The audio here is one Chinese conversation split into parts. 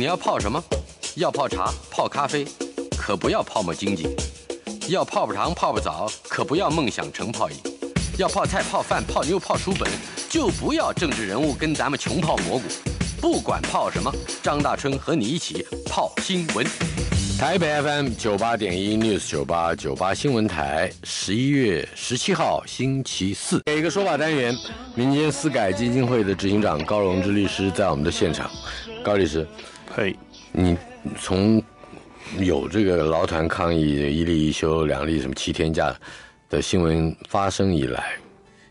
你要泡什么？要泡茶、泡咖啡，可不要泡沫经济；要泡泡糖、泡泡澡，可不要梦想成泡影；要泡菜、泡饭、泡妞、泡书本，就不要政治人物跟咱们穷泡蘑菇。不管泡什么，张大春和你一起泡新闻。台北 FM 九八点一 News 九八九八新闻台，十一月十七号星期四，一个说法单元，民间私改基金会的执行长高荣志律师在我们的现场，高律师。嘿，你从有这个劳团抗议一例一休两例什么七天假的新闻发生以来，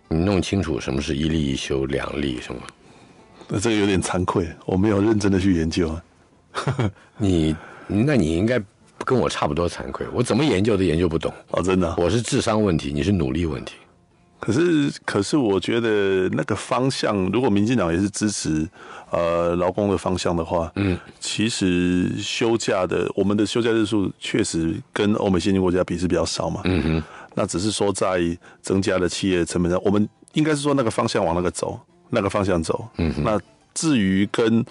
你弄清楚什么是“一例一休两例”什么？那这个有点惭愧，我没有认真的去研究啊。你，那你应该跟我差不多惭愧，我怎么研究都研究不懂。哦，真的，我是智商问题，你是努力问题。可是，可是，我觉得那个方向，如果民进党也是支持，呃，劳工的方向的话，嗯，其实休假的，我们的休假日数确实跟欧美先进国家比是比较少嘛，嗯哼，那只是说在增加的企业成本上，我们应该是说那个方向往那个走，那个方向走，嗯哼，那至于跟，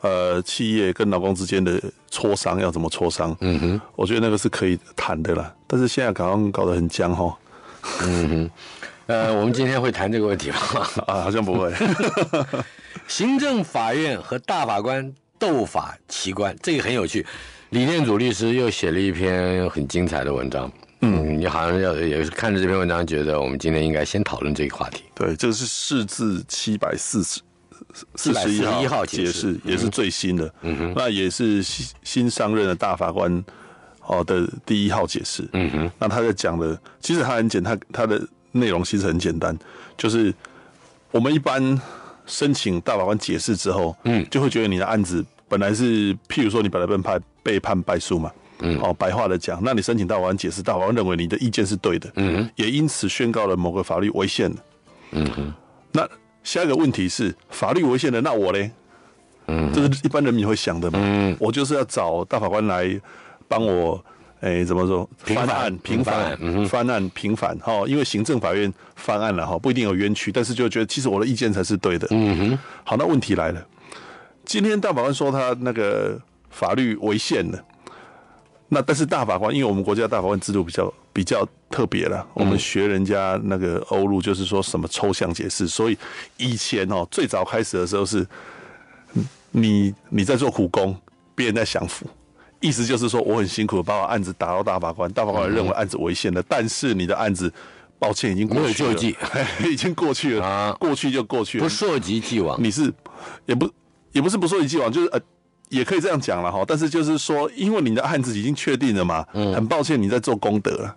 呃，企业跟劳工之间的磋商要怎么磋商，嗯哼，我觉得那个是可以谈的啦，但是现在刚刚搞得很僵哈，嗯哼。呃，我们今天会谈这个问题吗？啊，好像不会。行政法院和大法官斗法奇观，这个很有趣。李念祖律师又写了一篇很精彩的文章。嗯，你好像要也是看着这篇文章，觉得我们今天应该先讨论这个话题。对，这是释字七百四十四十一号解释，也是最新的。嗯哼，那也是新新上任的大法官哦的第一号解释。嗯哼，那他在讲的，其实他很简，他他的。内容其实很简单，就是我们一般申请大法官解释之后，嗯，就会觉得你的案子本来是，譬如说你本来被判被判败诉嘛，嗯，哦，白话的讲，那你申请大法官解释，大法官认为你的意见是对的，嗯，也因此宣告了某个法律违宪的，嗯，那下一个问题是法律违宪的，那我呢？嗯，这是一般人民会想的嘛，我就是要找大法官来帮我。哎，怎么说？平反，平反，翻案，平反，哈，因为行政法院翻案了，哈，不一定有冤屈，但是就觉得其实我的意见才是对的。嗯哼。好，那问题来了，今天大法官说他那个法律违宪了，那但是大法官，因为我们国家大法官制度比较比较特别了，我们学人家那个欧陆，就是说什么抽象解释，所以以前哦，最早开始的时候是，你你在做苦工，别人在享福。意思就是说，我很辛苦把我案子打到大法官，大法官认为案子违宪了，但是你的案子，抱歉已经过去了，已经过去了啊，过去就过去了，不涉及既往。你是也不也不是不涉及既往，就是呃，也可以这样讲了哈。但是就是说，因为你的案子已经确定了嘛，嗯，很抱歉你在做功德了。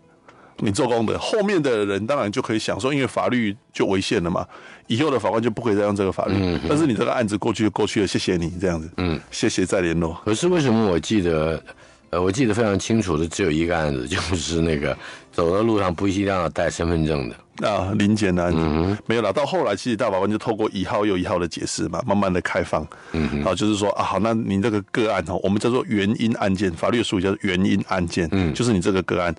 你做功德，后面的人当然就可以享受，因为法律就违宪了嘛。以后的法官就不可以再用这个法律，但是你这个案子过去就过去了，谢谢你这样子。嗯，谢谢，再联络。可是为什么我记得，呃，我记得非常清楚的只有一个案子，就是那个走到路上不一定要带身份证的啊，林检的案子没有了。到后来，其实大法官就透过一号又一号的解释嘛，慢慢的开放。嗯，好，就是说啊，好，那你这个个案哈，我们叫做原因案件，法律术语叫做原因案件，嗯，就是你这个个案。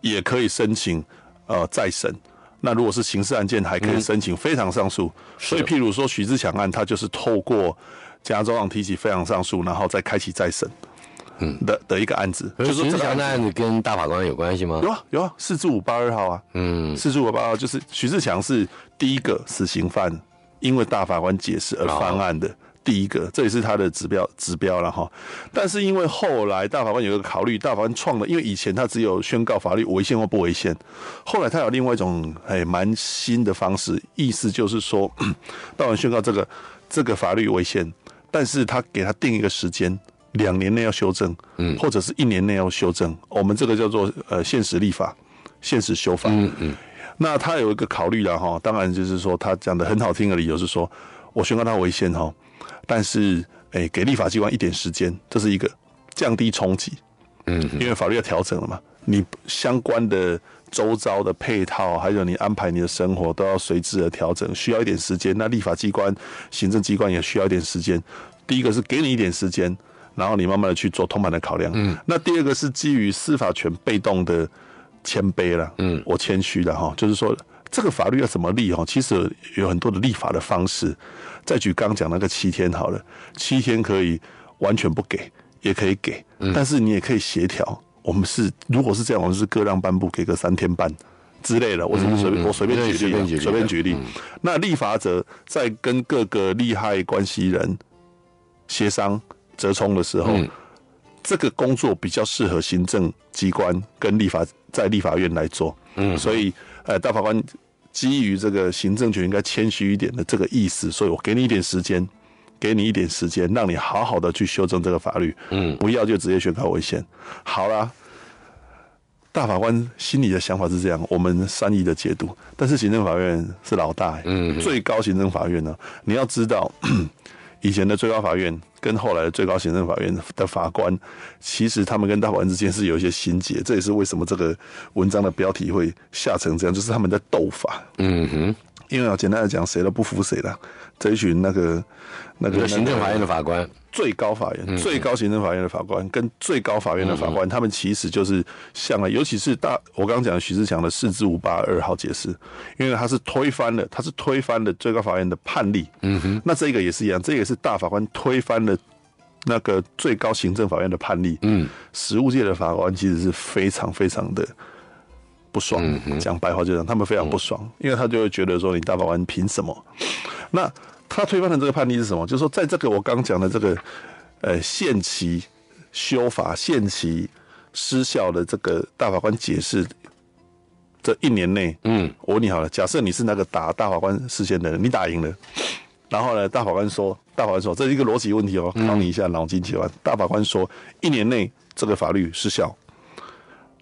也可以申请，呃，再审。那如果是刑事案件，还可以申请非常上诉。所以，譬如说徐志强案，他就是透过加州网提起非常上诉，然后再开启再审，嗯的的一个案子。徐志强的案子跟大法官有关系吗？有啊，有啊，四至五八二号啊，嗯，四至五八二号就是徐志强是第一个死刑犯，因为大法官解释而翻案的。第一个，这也是他的指标指标了哈。但是因为后来大法官有个考虑，大法官创了，因为以前他只有宣告法律违宪或不违宪，后来他有另外一种哎蛮新的方式，意思就是说，大法官宣告这个这个法律违宪，但是他给他定一个时间，两年内要修正，嗯，或者是一年内要修正。我们这个叫做呃现实立法，现实修法。嗯嗯。那他有一个考虑了哈，当然就是说他讲的很好听的理由是说，我宣告他违宪哈。但是，诶，给立法机关一点时间，这是一个降低冲击。嗯，因为法律要调整了嘛，你相关的周遭的配套，还有你安排你的生活，都要随之而调整，需要一点时间。那立法机关、行政机关也需要一点时间。第一个是给你一点时间，然后你慢慢的去做通盘的考量。嗯，那第二个是基于司法权被动的谦卑了。嗯，我谦虚了哈，就是说。这个法律要怎么立哈？其实有很多的立法的方式。再举刚讲那个七天好了，七天可以完全不给，也可以给，但是你也可以协调。我们是如果是这样，我们是各让半步，给个三天半之类的。我只是随便我随便举例，随便举例。那立法者在跟各个利害关系人协商折冲的时候。这个工作比较适合行政机关跟立法在立法院来做，嗯，所以，呃，大法官基于这个行政权应该谦虚一点的这个意思，所以我给你一点时间，给你一点时间，让你好好的去修正这个法律，嗯，不要就直接宣告违宪，好啦。大法官心里的想法是这样，我们善意的解读，但是行政法院是老大，嗯，最高行政法院呢，你要知道。以前的最高法院跟后来的最高行政法院的法官，其实他们跟大法官之间是有一些心结，这也是为什么这个文章的标题会吓成这样，就是他们在斗法。嗯哼，因为啊，简单的讲，谁都不服谁的。这一群那个那个行政法院的法官，最高法院、最高行政法院的法官跟最高法院的法官，他们其实就是像了，尤其是大我刚刚讲徐志祥的四至五八二号解释，因为他是推翻了，他是推翻了最高法院的判例。嗯哼，那这个也是一样，这也是大法官推翻了那个最高行政法院的判例。嗯，实务界的法官其实是非常非常的不爽。讲白话就讲，他们非常不爽，因为他就会觉得说，你大法官凭什么？那他推翻的这个判例是什么？就是说，在这个我刚讲的这个，呃，限期修法、限期失效的这个大法官解释，这一年内，嗯，我问你好了，假设你是那个打大法官事件的人，你打赢了，然后呢，大法官说，大法官说这是一个逻辑问题哦，考你一下脑筋急转弯，大法官说一年内这个法律失效，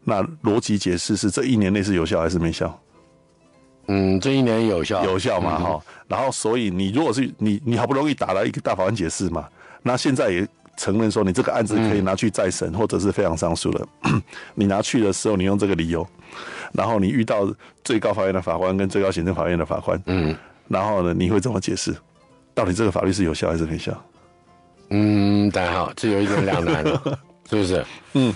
那逻辑解释是这一年内是有效还是没效？嗯，这一年有效有效嘛哈，然后所以你如果是你你好不容易打了一个大法官解释嘛，那现在也承认说你这个案子可以拿去再审或者是非常上诉了，你拿去的时候你用这个理由，然后你遇到最高法院的法官跟最高行政法院的法官，嗯，然后呢你会怎么解释？到底这个法律是有效还是没效？嗯，大家好，这有一点两难了，是不是？嗯，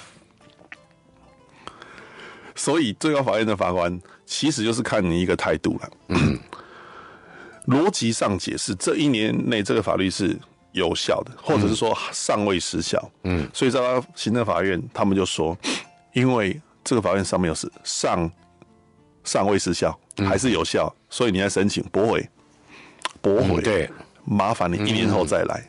所以最高法院的法官。其实就是看你一个态度了。逻辑上解释，这一年内这个法律是有效的，或者是说尚未失效。嗯，所以在行政法院，他们就说，因为这个法院上面有事，尚尚未失效，还是有效，所以你来申请驳回，驳回。对，麻烦你一年后再来。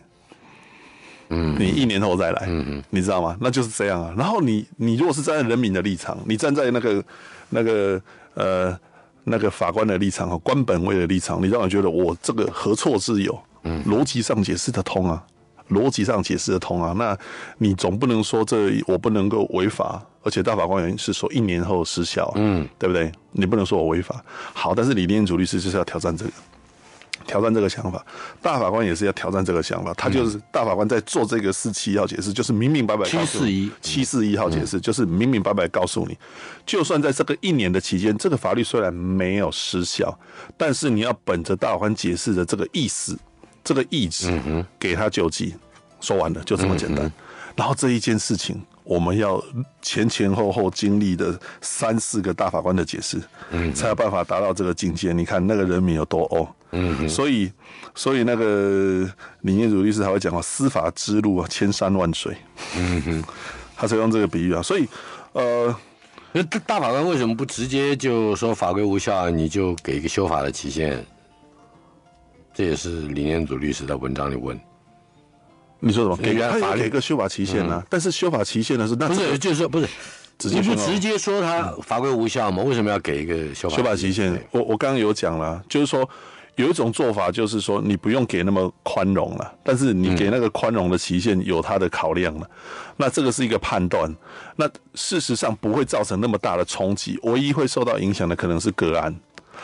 嗯，你一年后再来。嗯你知道吗？那就是这样啊。然后你，你如果是站在人民的立场，你站在那个那个。呃，那个法官的立场和官本位的立场，你让我觉得我这个何错之有？嗯，逻辑上解释得通啊，逻辑上解释得通啊。那你总不能说这我不能够违法，而且大法官原是说一年后失效啊，嗯，对不对？你不能说我违法。好，但是李念祖律师就是要挑战这个。挑战这个想法，大法官也是要挑战这个想法。他就是大法官在做这个四七号解释就是明明白白。七四一七四一号解释就是明明白白告诉你，就算在这个一年的期间，这个法律虽然没有失效，但是你要本着大法官解释的这个意思、这个意志，给他救济。说完了，就这么简单。然后这一件事情，我们要前前后后经历的三四个大法官的解释，才有办法达到这个境界。你看那个人民有多欧。嗯，所以，所以那个林彦祖律师还会讲话，司法之路啊，千山万水，嗯哼，他是用这个比喻啊。所以，呃，那大法官为什么不直接就说法规无效，你就给一个修法的期限？这也是林彦祖律师在文章里问。你说什么？给原法律给个修法期限啊？但是修法期限呢？是那不是？就是说不是？你不直接说他法规无效吗？为什么要给一个修法？修法期限？我我刚刚有讲了，就是说。有一种做法就是说，你不用给那么宽容了，但是你给那个宽容的期限有它的考量了。那这个是一个判断。那事实上不会造成那么大的冲击，唯一会受到影响的可能是个案，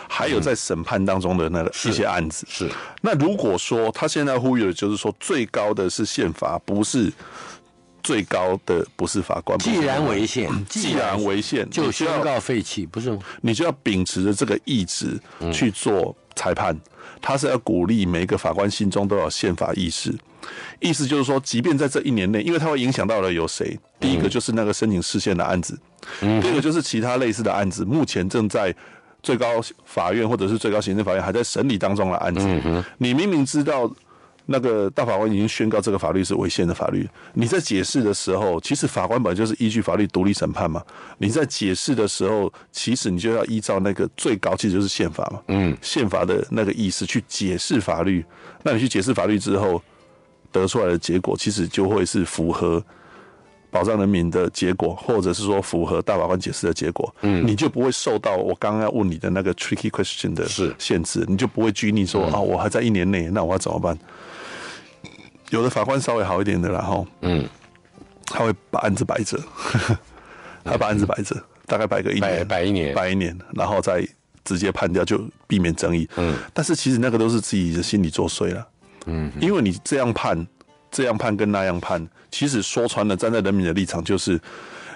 还有在审判当中的那一些案子。是。那如果说他现在呼吁的就是说，最高的是宪法，不是最高的不是法官。既然违宪，既然违宪，就宣告废弃，不是吗？你就要秉持着这个意志去做。裁判，他是要鼓励每一个法官心中都有宪法意识，意思就是说，即便在这一年内，因为他会影响到了有谁，第一个就是那个申请事宪的案子，第二个就是其他类似的案子，目前正在最高法院或者是最高行政法院还在审理当中的案子，你明明知道。那个大法官已经宣告这个法律是违宪的法律。你在解释的时候，其实法官本来就是依据法律独立审判嘛。你在解释的时候，其实你就要依照那个最高，其实就是宪法嘛。嗯，宪法的那个意思去解释法律。那你去解释法律之后，得出来的结果，其实就会是符合。保障人民的结果，或者是说符合大法官解释的结果，嗯，你就不会受到我刚刚问你的那个 tricky question 的限制，你就不会拘泥说啊，我还在一年内，那我要怎么办？有的法官稍微好一点的，然后，嗯，他会把案子摆着，他把案子摆着，大概摆个一年，摆一年，摆一年，然后再直接判掉，就避免争议。嗯，但是其实那个都是自己的心理作祟了。嗯，因为你这样判。这样判跟那样判，其实说穿了，站在人民的立场，就是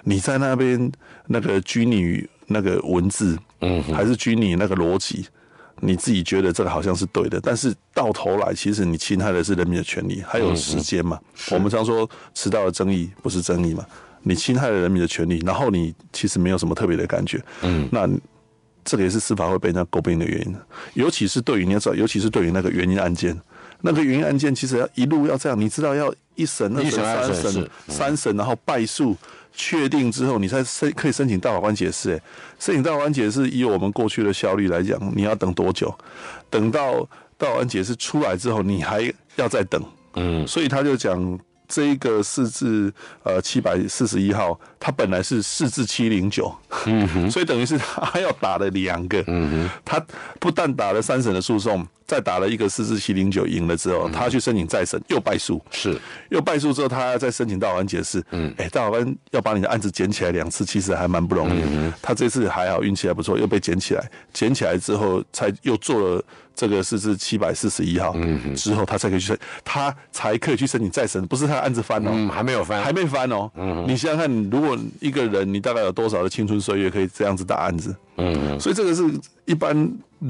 你在那边那个拘泥于那个文字，嗯，还是拘泥那个逻辑，你自己觉得这个好像是对的，但是到头来，其实你侵害的是人民的权利。还有时间嘛？我们常说迟到的争议不是争议嘛？你侵害了人民的权利，然后你其实没有什么特别的感觉，嗯，那这个也是司法会被人家诟病的原因尤其是对于你要知道，尤其是对于那个原因案件。那个云案件其实要一路要这样，你知道要一审、二审、三审，三审然后败诉，确定之后你才申可以申请大法官解释。哎，申请大法官解释，以我们过去的效率来讲，你要等多久？等到大法官解释出来之后，你还要再等。嗯，所以他就讲这一个四字呃七百四十一号，他本来是四至七零九，嗯哼，所以等于是他要打了两个，嗯哼，他不但打了三审的诉讼。再打了一个四四七零九赢了之后，他去申请再审又败诉，是又败诉之后，他再申请大法官解释，嗯，哎，大法官要把你的案子捡起来两次，其实还蛮不容易。他这次还好，运气还不错，又被捡起来，捡起来之后才又做了这个四四七百四十一号，嗯，之后他才可以去申，他才可以去申请再审，不是他案子翻哦，还没有翻，还没翻哦，嗯，你想想看，如果一个人你大概有多少的青春岁月可以这样子打案子？嗯，所以这个是一般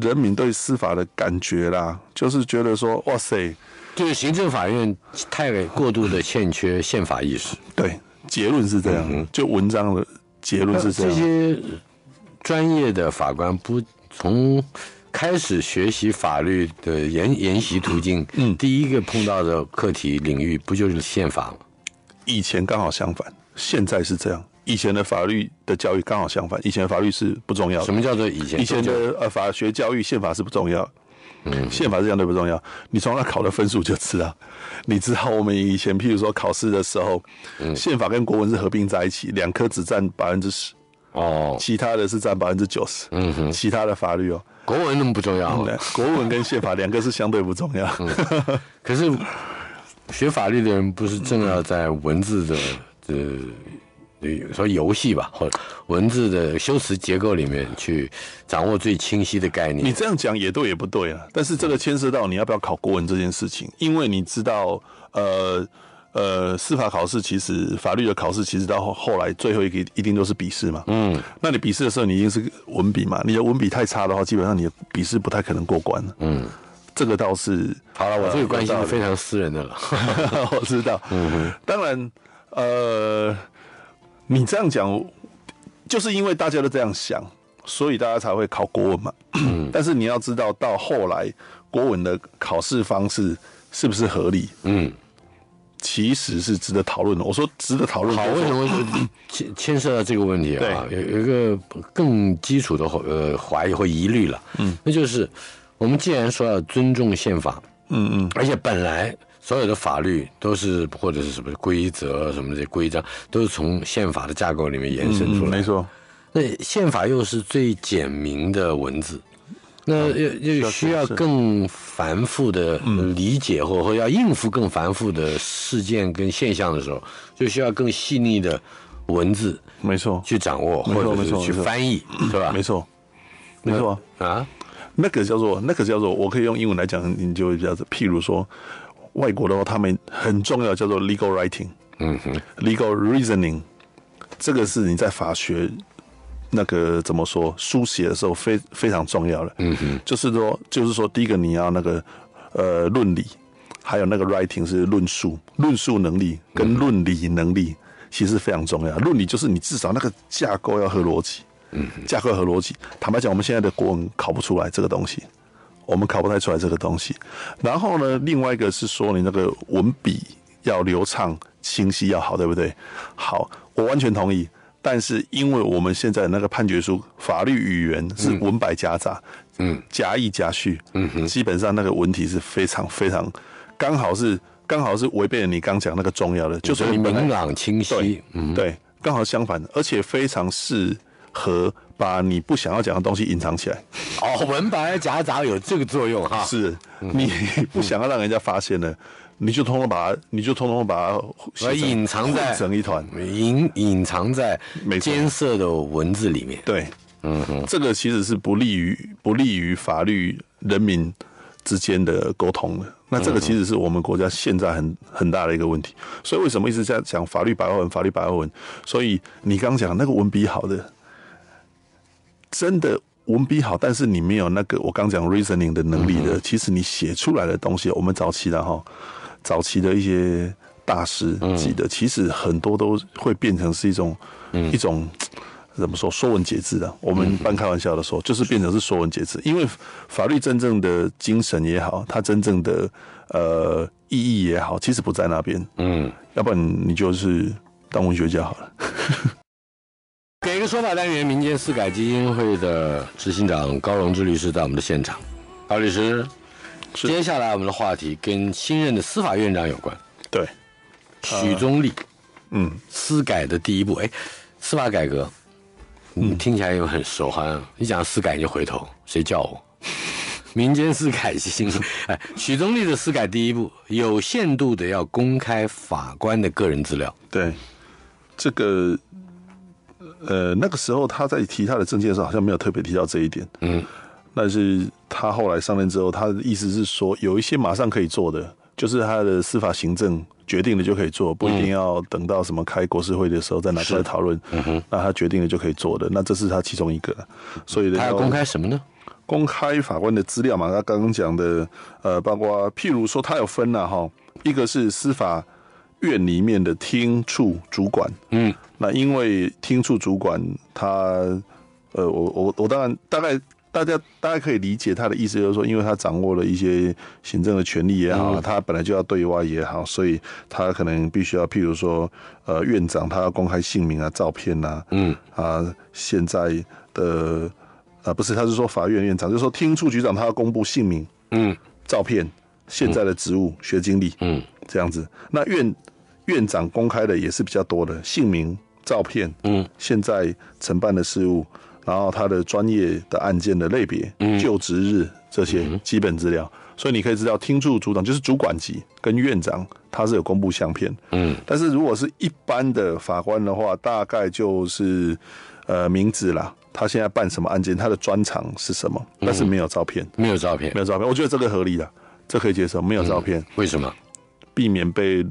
人民对司法的感觉啦，就是觉得说，哇塞，就是行政法院太过度的欠缺宪法意识。对，结论是这样。就文章的结论是这样。这些专业的法官不从开始学习法律的研研习途径，嗯，第一个碰到的课题领域不就是宪法吗？以前刚好相反，现在是这样。以前的法律的教育刚好相反，以前法律是不重要的。什么叫做以前？以前的呃，法学教育宪法是不重要，宪法是相对不重要。你从他考的分数就知道，你知道我们以前譬如说考试的时候，宪法跟国文是合并在一起，两科只占百分之十，哦，其他的是占百分之九十，嗯哼，其他的法律哦，国文那么不重要，国文跟宪法两个是相对不重要，可是学法律的人不是正要在文字的这？你说游戏吧，或文字的修辞结构里面去掌握最清晰的概念。你这样讲也对，也不对啊。但是这个牵涉到你要不要考国文这件事情，因为你知道，呃呃，司法考试其实法律的考试其实到后来最后一个一定都是笔试嘛。嗯。那你笔试的时候你一定是文笔嘛？你的文笔太差的话，基本上你笔试不太可能过关。嗯。这个倒是好了我这个关系是非常私人的了。我知道。嗯。当然，呃。你这样讲，就是因为大家都这样想，所以大家才会考国文嘛。但是你要知道，到后来国文的考试方式是不是合理？嗯，其实是值得讨论的。我说值得讨论，好，为什么 牵牵涉到这个问题啊？有有一个更基础的呃怀疑或疑虑了。嗯，那就是我们既然说要尊重宪法，嗯嗯，而且本来。所有的法律都是或者是什么规则什么这些规章都是从宪法的架构里面延伸出来。没错，那宪法又是最简明的文字，那又又需要更繁复的理解，或或要应付更繁复的事件跟现象的时候，就需要更细腻的文字。没错，去掌握或者是去翻译，是吧？没错，没错啊。那个叫做那个叫做，我可以用英文来讲，你就会比较，譬如说。外国的话，他们很重要叫做 legal writing，嗯哼，legal reasoning，这个是你在法学那个怎么说书写的时候非非常重要的，嗯哼，就是说就是说第一个你要那个呃论理，还有那个 writing 是论述，论述能力跟论理能力其实非常重要。论理就是你至少那个架构要合逻辑，嗯，架构合逻辑。坦白讲，我们现在的国文考不出来这个东西。我们考不太出来这个东西，然后呢，另外一个是说你那个文笔要流畅、清晰要好，对不对？好，我完全同意。但是因为我们现在那个判决书法律语言是文白夹杂，嗯，夹议夹叙，嗯哼，基本上那个文体是非常非常，刚好是刚好是违背了你刚讲那个重要的，就是你明朗清晰，嗯，对，刚好相反，而且非常适合。把你不想要讲的东西隐藏起来，哦，文白夹杂有这个作用哈，是，你不想要让人家发现呢，你就通通把它，你就通通把它隐藏在成一团，隐隐藏在艰涩的文字里面。对，嗯哼，这个其实是不利于不利于法律人民之间的沟通的。那这个其实是我们国家现在很很大的一个问题。所以为什么一直在讲法律白话文，法律白话文？所以你刚讲那个文笔好的。真的文笔好，但是你没有那个我刚讲 reasoning 的能力的，其实你写出来的东西，我们早期的哈，早期的一些大师级的，其实很多都会变成是一种一种怎么说，说文解字的。我们半开玩笑的时候，就是变成是说文解字，因为法律真正的精神也好，它真正的呃意义也好，其实不在那边。嗯，要不然你就是当文学家好了。一个说法单元，民间司改基金会的执行长高荣志律师在我们的现场。高律师，接下来我们的话题跟新任的司法院长有关。对，许宗力。嗯，司改的第一步，哎，司法改革，嗯，听起来又很熟，好像一讲司改你就回头，谁叫我？民间司改基金。哎，许宗力的司改第一步，有限度的要公开法官的个人资料。对，这个。呃，那个时候他在提他的证件的时，候，好像没有特别提到这一点。嗯，但是他后来上任之后，他的意思是说，有一些马上可以做的，就是他的司法行政决定了就可以做，不一定要等到什么开国事会的时候再拿出来讨论。嗯哼，那他决定了就可以做的，那这是他其中一个。所以，他要公开什么呢？公开法官的资料嘛。他刚刚讲的，呃，包括譬如说，他有分了哈，一个是司法。院里面的厅处主管，嗯，那因为厅处主管他，呃，我我我当然大概大家大家可以理解他的意思，就是说，因为他掌握了一些行政的权力也好，他本来就要对外也好，所以他可能必须要，譬如说，呃，院长他要公开姓名啊、照片呐，嗯啊，现在的啊不是，他是说法院院长，就说厅处局长他要公布姓名，嗯，照片。现在的职务、学经历，嗯，这样子。那院院长公开的也是比较多的，姓名、照片，嗯，现在承办的事务，然后他的专业的案件的类别、就职日这些基本资料。所以你可以知道，厅住组长就是主管级，跟院长他是有公布相片，嗯。但是如果是一般的法官的话，大概就是呃名字啦，他现在办什么案件，他的专长是什么，但是没有照片，没有照片，没有照片。我觉得这个合理的。这可以接受，没有照片，为什么？避免被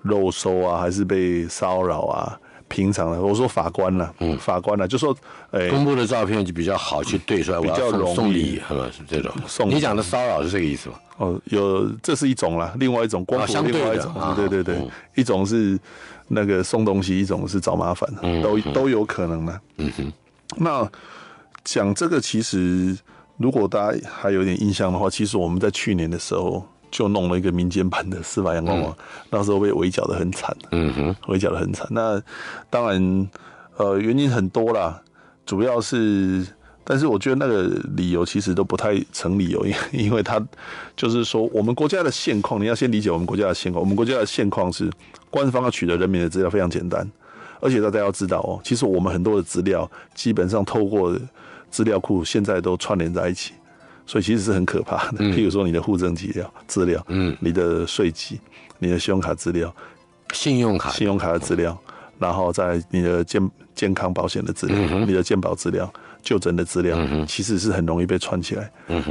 肉搜啊，还是被骚扰啊？平常的，我说法官了，嗯，法官了，就说，哎、公布的照片就比较好去对出来，比较容易，是吧？是这种。送你讲的骚扰是这个意思吗？哦，有，这是一种啦，另外一种光相对的，对对对，一种是那个送东西，一种是找麻烦，都都有可能的。嗯哼，那讲这个其实。如果大家还有点印象的话，其实我们在去年的时候就弄了一个民间版的司法阳光网，那时候被围剿的很惨，嗯哼，围剿的很惨。那当然，呃，原因很多啦，主要是，但是我觉得那个理由其实都不太成理由，因，因为它就是说我们国家的现况，你要先理解我们国家的现况。我们国家的现况是，官方要取得人民的资料非常简单，而且大家要知道哦，其实我们很多的资料基本上透过。资料库现在都串联在一起，所以其实是很可怕的。譬如说你的户政资料、资料，嗯，你的税籍、你的信用卡资料，信用卡、信用卡的资料，然后在你的健健康保险的资料、你的健保资料、就诊的资料，其实是很容易被串起来。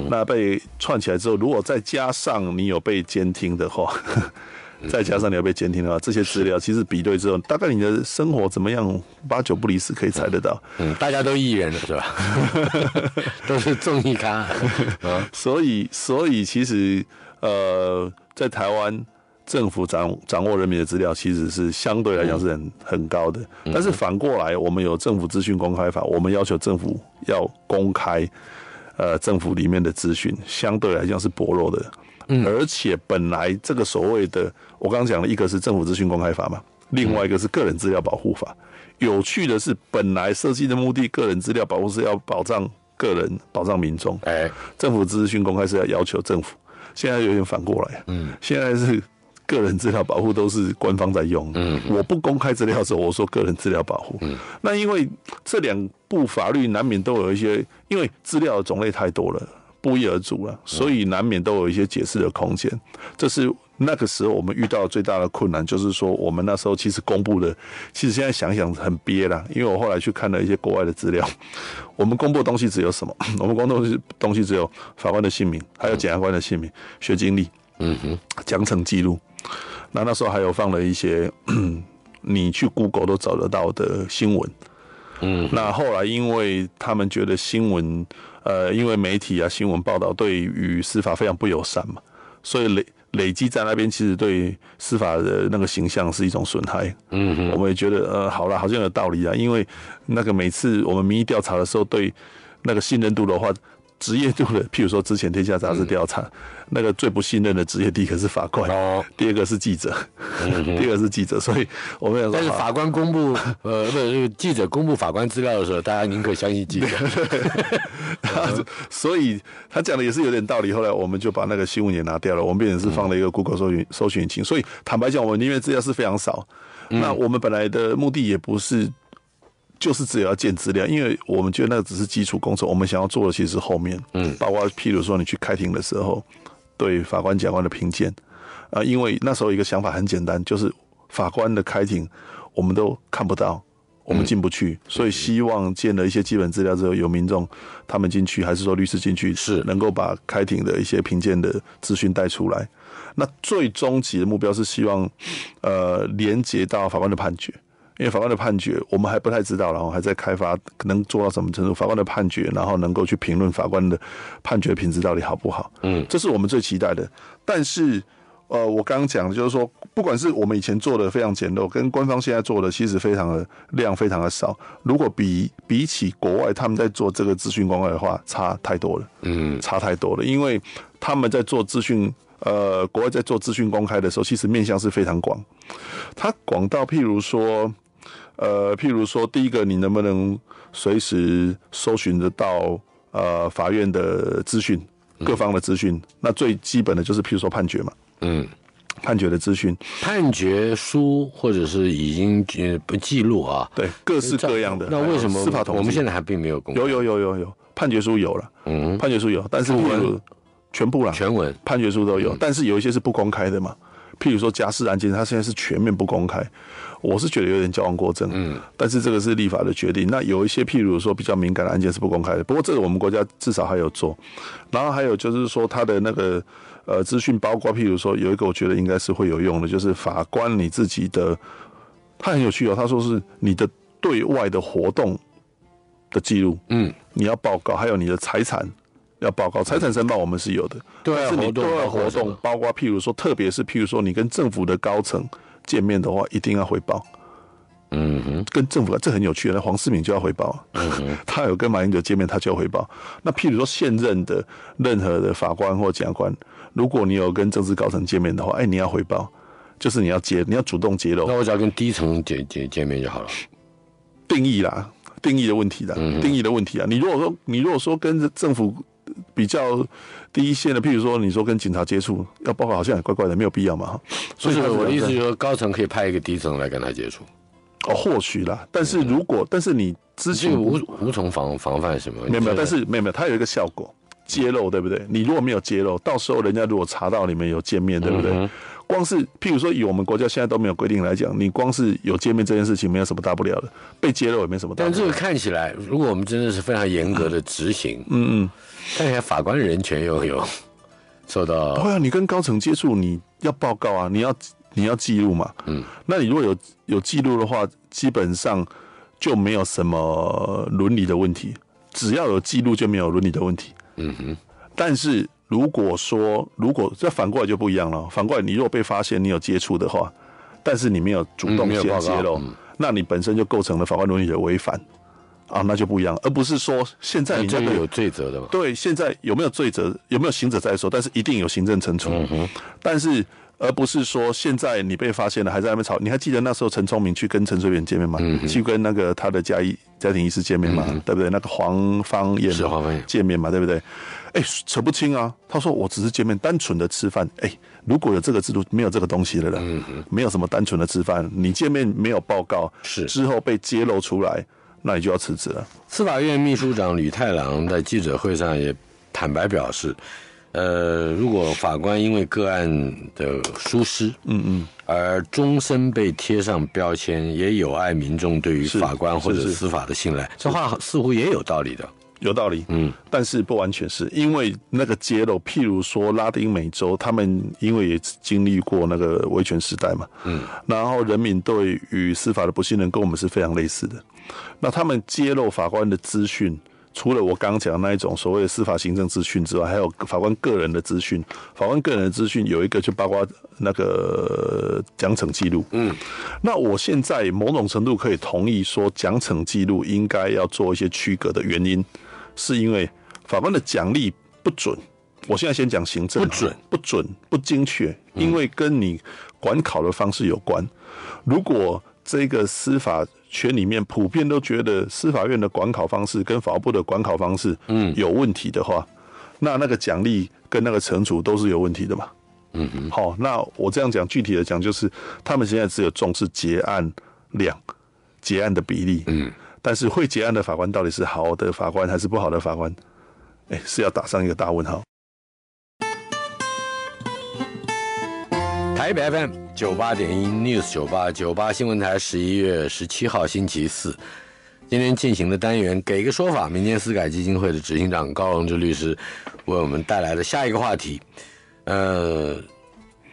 那被串起来之后，如果再加上你有被监听的话。再加上你要被监听的话，这些资料其实比对之后，大概你的生活怎么样，八九不离十可以猜得到。大家都艺人了，是吧？都是综艺咖。所以，所以其实呃，在台湾，政府掌掌握人民的资料其实是相对来讲是很很高的。但是反过来，我们有政府资讯公开法，我们要求政府要公开，呃，政府里面的资讯，相对来讲是薄弱的。而且本来这个所谓的，我刚刚讲的一个是政府资讯公开法嘛，另外一个是个人资料保护法。有趣的是，本来设计的目的，个人资料保护是要保障个人、保障民众，哎，政府资讯公开是要要求政府。现在有点反过来，嗯，现在是个人资料保护都是官方在用，嗯，我不公开资料的时候，我说个人资料保护。嗯，那因为这两部法律难免都有一些，因为资料种类太多了。不一而足了，所以难免都有一些解释的空间。这是那个时候我们遇到最大的困难，就是说我们那时候其实公布的，其实现在想想很憋啦，因为我后来去看了一些国外的资料，我们公布的东西只有什么？我们公布的东西只有法官的姓名，还有检察官的姓名、学经历、嗯哼、奖惩记录。那那时候还有放了一些，你去 Google 都找得到的新闻。嗯，那后来因为他们觉得新闻，呃，因为媒体啊新闻报道对于司法非常不友善嘛，所以累累积在那边其实对司法的那个形象是一种损害。嗯，我们也觉得呃，好了，好像有道理啊，因为那个每次我们民意调查的时候，对那个信任度的话，职业度的，譬如说之前天下杂志调查。那个最不信任的职业，第一个是法官，哦，第二个是记者，第二个是记者。所以，我们但是法官公布 呃，不是记者公布法官资料的时候，大家宁可相信记者。所以他讲的也是有点道理。后来我们就把那个新闻也拿掉了。我们也是放了一个 Google 搜寻搜寻擎。所以坦白讲，我们宁愿资料是非常少。那我们本来的目的也不是，就是只要建资料，因为我们觉得那个只是基础工程。我们想要做的其实是后面，嗯，包括譬如说你去开庭的时候。对法官、检察官的评鉴，啊，因为那时候一个想法很简单，就是法官的开庭我们都看不到，我们进不去，所以希望建了一些基本资料之后，有民众他们进去，还是说律师进去，是能够把开庭的一些评鉴的资讯带出来。那最终极的目标是希望，呃，连接到法官的判决。因为法官的判决，我们还不太知道，然后还在开发，能做到什么程度？法官的判决，然后能够去评论法官的判决品质到底好不好？嗯，这是我们最期待的。但是，呃，我刚刚讲的就是说，不管是我们以前做的非常简陋，跟官方现在做的其实非常的量非常的少。如果比比起国外他们在做这个资讯公开的话，差太多了。嗯，差太多了。因为他们在做资讯，呃，国外在做资讯公开的时候，其实面向是非常广，它广到譬如说。呃，譬如说，第一个，你能不能随时搜寻得到呃法院的资讯、各方的资讯？那最基本的就是譬如说判决嘛，嗯，判决的资讯、判决书，或者是已经不记录啊？对，各式各样的。那为什么司法统计？我们现在还并没有公开。有有有有有判决书有了，嗯，判决书有，但是全文全部了，全文判决书都有，但是有一些是不公开的嘛。譬如说，家事案件，它现在是全面不公开，我是觉得有点矫枉过正。嗯，但是这个是立法的决定。那有一些，譬如说比较敏感的案件是不公开的。不过，这个我们国家至少还有做。然后还有就是说，他的那个呃，资讯包括譬如说，有一个我觉得应该是会有用的，就是法官你自己的，他很有趣哦。他说是你的对外的活动的记录，嗯，你要报告，还有你的财产。要报告财产申报，我们是有的。对，活动包括譬如说，特别是譬如说，你跟政府的高层见面的话，一定要回报。嗯哼，跟政府这很有趣。那黄世敏就要回报，他有跟马英九见面，他就要回报。那譬如说现任的任何的法官或检察官，如果你有跟政治高层见面的话，哎，你要回报，就是你要揭，你要主动揭露。那我只要跟低层见见见面就好了。定义啦，定义的问题啦，定义的问题啊。你如果说你如果说跟政府。比较第一线的，譬如说，你说跟警察接触，要包括好像也怪怪的，没有必要嘛。所以我的意思就是，高层可以派一个低层来跟他接触。哦，或许啦，但是如果但是你之前无无从防防范什么？没有没有，但是没有没有，它有一个效果，揭露对不对？你如果没有揭露，到时候人家如果查到你们有见面，对不对？光是譬如说，以我们国家现在都没有规定来讲，你光是有见面这件事情，没有什么大不了的，被揭露也没什么。但这个看起来，如果我们真的是非常严格的执行，嗯嗯。看起来法官的人权又有受到。不会啊，你跟高层接触，你要报告啊，你要你要记录嘛。嗯，那你如果有有记录的话，基本上就没有什么伦理的问题。只要有记录，就没有伦理的问题。嗯哼。但是如果说，如果再反过来就不一样了。反过来，你如果被发现你有接触的话，但是你没有主动先揭露，那你本身就构成了法官伦理的违反。啊，那就不一样而不是说现在有没有罪责的？对，现在有没有罪责？有没有行者在说？但是一定有行政惩处。嗯但是，而不是说现在你被发现了还在外面吵？你还记得那时候陈聪明去跟陈水扁见面吗？去跟那个他的家医家庭医师见面嘛？对不对？那个黄芳燕是黄见面嘛？对不对？哎，扯不清啊！他说我只是见面，单纯的吃饭。哎，如果有这个制度，没有这个东西了的，嗯没有什么单纯的吃饭。你见面没有报告，是之后被揭露出来。那你就要辞职了。司法院秘书长吕太郎在记者会上也坦白表示，呃，如果法官因为个案的疏失，嗯嗯，而终身被贴上标签，也有碍民众对于法官或者司法的信赖。这话似乎也有道理的。有道理，嗯，但是不完全是因为那个揭露，譬如说拉丁美洲，他们因为也经历过那个维权时代嘛，嗯，然后人民对于司法的不信任跟我们是非常类似的。那他们揭露法官的资讯，除了我刚刚讲那一种所谓的司法行政资讯之外，还有法官个人的资讯。法官个人的资讯有一个就包括那个奖惩记录，嗯，那我现在某种程度可以同意说奖惩记录应该要做一些区隔的原因。是因为法官的奖励不准，我现在先讲行政不准、不准、不精确，因为跟你管考的方式有关。如果这个司法圈里面普遍都觉得司法院的管考方式跟法务部的管考方式，嗯，有问题的话，那那个奖励跟那个惩处都是有问题的嘛。嗯嗯。好，那我这样讲，具体的讲就是，他们现在只有重视结案量，结案的比例，嗯。但是会结案的法官到底是好的法官还是不好的法官？哎，是要打上一个大问号。台北 FM 九八点一 News 九八九八新闻台十一月十七号星期四，今天进行的单元《给一个说法》，民间私改基金会的执行长高荣志律师为我们带来的下一个话题，呃，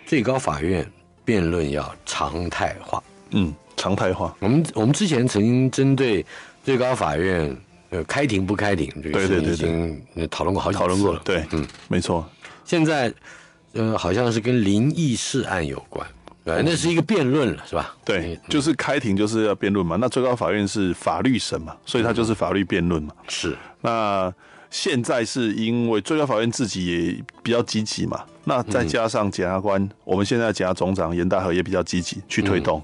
最高法院辩论要常态化，嗯。常态化。我们我们之前曾经针对最高法院呃开庭不开庭这个事情已经讨论过好几次，讨论过了。对，嗯，没错。现在呃好像是跟灵异事案有关。对，那是一个辩论了，是吧？对，就是开庭就是要辩论嘛。那最高法院是法律审嘛，所以它就是法律辩论嘛。是。那现在是因为最高法院自己也比较积极嘛，那再加上检察官，我们现在检察总长严大和也比较积极去推动。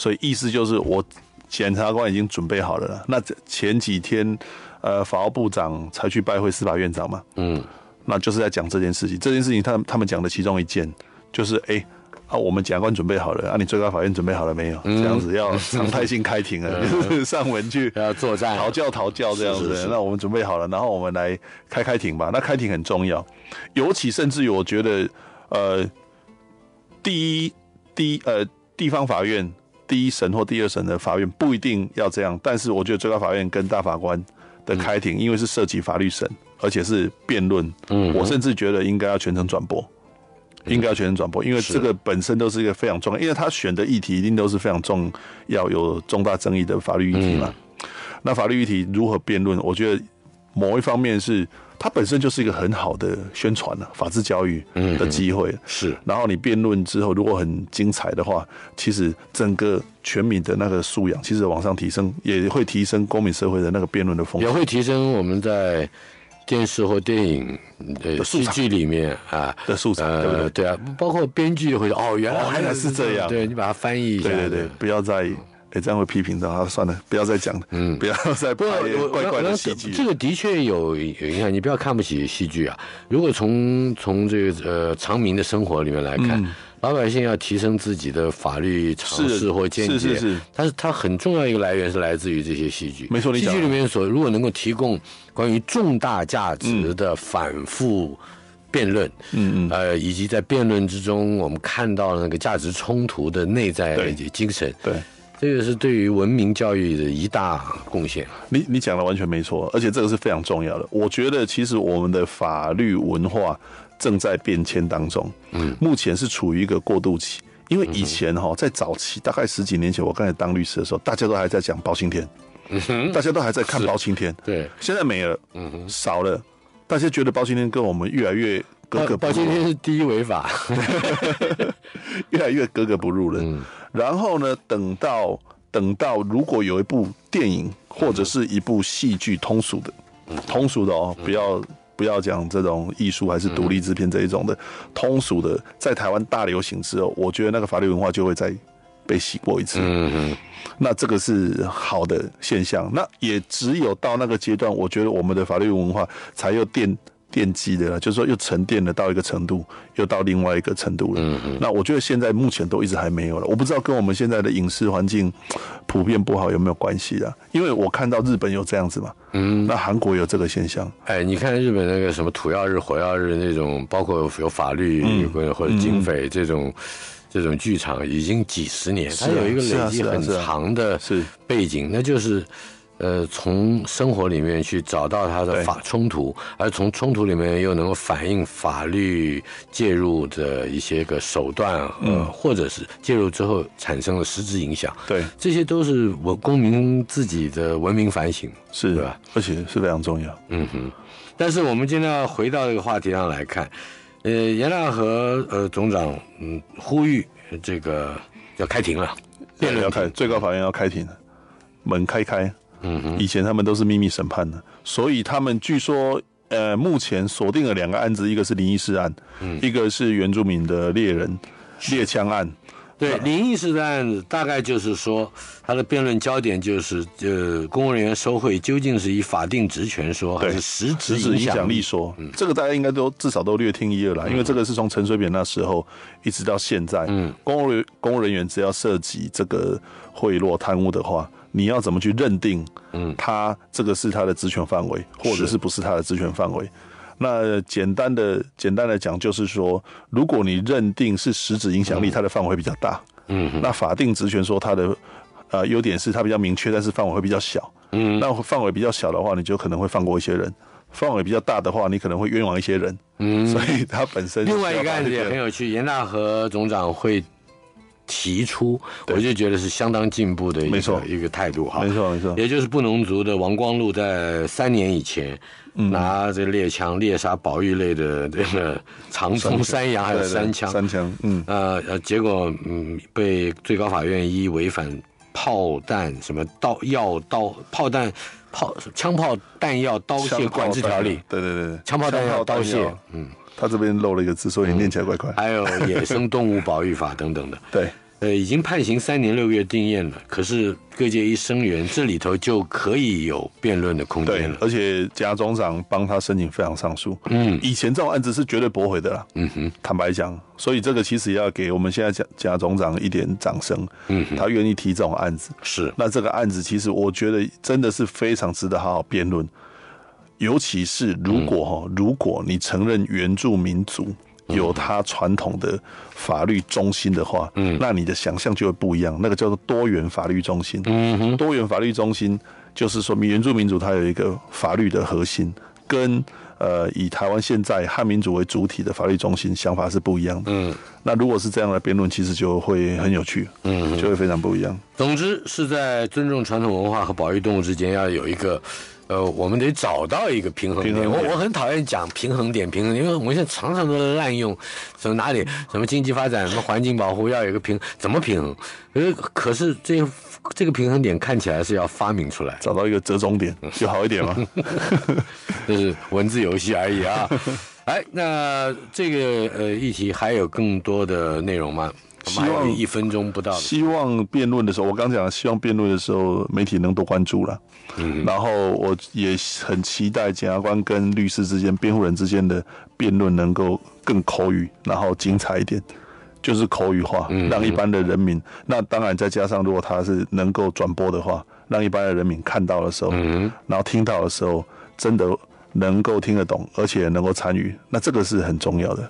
所以意思就是，我检察官已经准备好了。那前几天，呃，法务部长才去拜会司法院长嘛。嗯，那就是在讲这件事情。这件事情，他他们讲的其中一件就是：哎，啊，我们检察官准备好了，啊，你最高法院准备好了没有？这样子要常态性开庭了，上文去 要作战、讨教、讨教这样子。那我们准备好了，然后我们来开开庭吧。那开庭很重要，尤其甚至于我觉得，呃，第一，第一，呃，地方法院。第一审或第二审的法院不一定要这样，但是我觉得最高法院跟大法官的开庭，因为是涉及法律审，而且是辩论，嗯，我甚至觉得应该要全程转播，应该要全程转播，因为这个本身都是一个非常重，要，因为他选的议题一定都是非常重要、有重大争议的法律议题嘛。那法律议题如何辩论，我觉得某一方面是。它本身就是一个很好的宣传了，法治教育的机会。是，然后你辩论之后，如果很精彩的话，其实整个全民的那个素养，其实往上提升，也会提升公民社会的那个辩论的风。也会提升我们在电视或电影、戏剧里面啊的素材，对对对啊，包括编剧会哦，原来原来是这样。对你把它翻译一下，对对，不要在意。哎，这样会批评的啊！算了，不要再讲了。嗯，不要再。不过，这个的确有有影响。你不要看不起戏剧啊！如果从从这个呃长民的生活里面来看，老百姓要提升自己的法律常识或见解，是是是。但是，它很重要一个来源是来自于这些戏剧。没错，戏剧里面所如果能够提供关于重大价值的反复辩论，嗯嗯，呃，以及在辩论之中，我们看到那个价值冲突的内在的精神，对。这个是对于文明教育的一大贡献。你你讲的完全没错，而且这个是非常重要的。我觉得其实我们的法律文化正在变迁当中，嗯，目前是处于一个过渡期。因为以前哈，在早期，大概十几年前，我刚才当律师的时候，大家都还在讲包青天，大家都还在看包青天。对，现在没了，嗯，少了，大家觉得包青天跟我们越来越格格不。入。包青天是第一违法，越来越格格不入了。然后呢？等到等到，如果有一部电影或者是一部戏剧，通俗的，通俗的哦，不要不要讲这种艺术还是独立制片这一种的，通俗的，在台湾大流行之后，我觉得那个法律文化就会再被洗过一次。嗯嗯，那这个是好的现象。那也只有到那个阶段，我觉得我们的法律文化才有电。奠基的了，就是说又沉淀了到一个程度，又到另外一个程度了。那我觉得现在目前都一直还没有了。我不知道跟我们现在的影视环境 普遍不好有没有关系啊？因为我看到日本有这样子嘛，嗯，那韩国有这个现象。哎，你看日本那个什么土曜日、火曜日那种，包括有法律或者警匪这种这种剧场，已经几十年，它有一个累积很长的背景，那就是。呃，从生活里面去找到他的法冲突，而从冲突里面又能够反映法律介入的一些个手段，嗯，或者是介入之后产生了实质影响，对，这些都是我公民自己的文明反省，是吧？而且是非常重要。嗯哼。但是我们今天要回到这个话题上来看，呃，严大和呃总长，嗯，呼吁这个要开庭了，辩论要开，最高法院要开庭，了，门开开。嗯，以前他们都是秘密审判的，所以他们据说，呃，目前锁定了两个案子，一个是灵异事案，嗯，一个是原住民的猎人猎枪案。对，灵异事的案子大概就是说，他的辩论焦点就是，呃，公务人员受贿究竟是以法定职权说，还是实质实质影响力说？这个大家应该都至少都略听一二了，因为这个是从陈水扁那时候一直到现在，嗯，公务公务人员只要涉及这个贿赂贪污的话。你要怎么去认定，嗯，他这个是他的职权范围，或者是不是他的职权范围？那简单的、简单的讲，就是说，如果你认定是实质影响力，它的范围比较大，嗯，那法定职权说它的，呃，优点是它比较明确，但是范围会比较小，嗯，那范围比较小的话，你就可能会放过一些人；，范围比较大的话，你可能会冤枉一些人，嗯，所以他本身另外一个案子也很有趣，严大和总长会。提出，我就觉得是相当进步的一个一个态度哈。没错没错，也就是布农族的王光禄在三年以前拿这猎枪猎杀保育类的这个长鬃山羊，还有三枪三枪嗯啊呃，结果嗯被最高法院依违反炮弹什么刀药刀炮弹炮枪炮弹药刀械管制条例，对对对对，枪炮弹药刀械嗯。他这边漏了一个字，所以念起来怪怪。还有《野生动物保育法》等等的。对，呃，已经判刑三年六月定验了。可是各界一声援，这里头就可以有辩论的空间了。对，而且贾总长帮他申请非常上诉。嗯，以前这种案子是绝对驳回的了。嗯，坦白讲，所以这个其实要给我们现在贾贾总长一点掌声。嗯，他愿意提这种案子。是。那这个案子其实我觉得真的是非常值得好好辩论。尤其是如果哈，如果你承认原住民族有他传统的法律中心的话，嗯，那你的想象就会不一样。那个叫做多元法律中心，嗯哼，多元法律中心就是说明原住民族它有一个法律的核心，跟呃以台湾现在汉民族为主体的法律中心想法是不一样的。嗯，那如果是这样的辩论，其实就会很有趣，嗯，就会非常不一样。总之是在尊重传统文化和保育动物之间要有一个。呃，我们得找到一个平衡点。我我很讨厌讲平衡点，平衡，因为我们现在常常都在滥用，什么哪里什么经济发展，什么环境保护要有一个平，怎么平衡？呃，可是这这个平衡点看起来是要发明出来，找到一个折中点就好一点嘛。这 是文字游戏而已啊。哎，那这个呃议题还有更多的内容吗？希望一分钟不到。希望辩论的时候，我刚讲，希望辩论的时候媒体能多关注了。嗯。然后我也很期待检察官跟律师之间、辩护人之间的辩论能够更口语，然后精彩一点，就是口语化，让一般的人民。那当然，再加上如果他是能够转播的话，让一般的人民看到的时候，嗯，然后听到的时候，真的能够听得懂，而且能够参与，那这个是很重要的。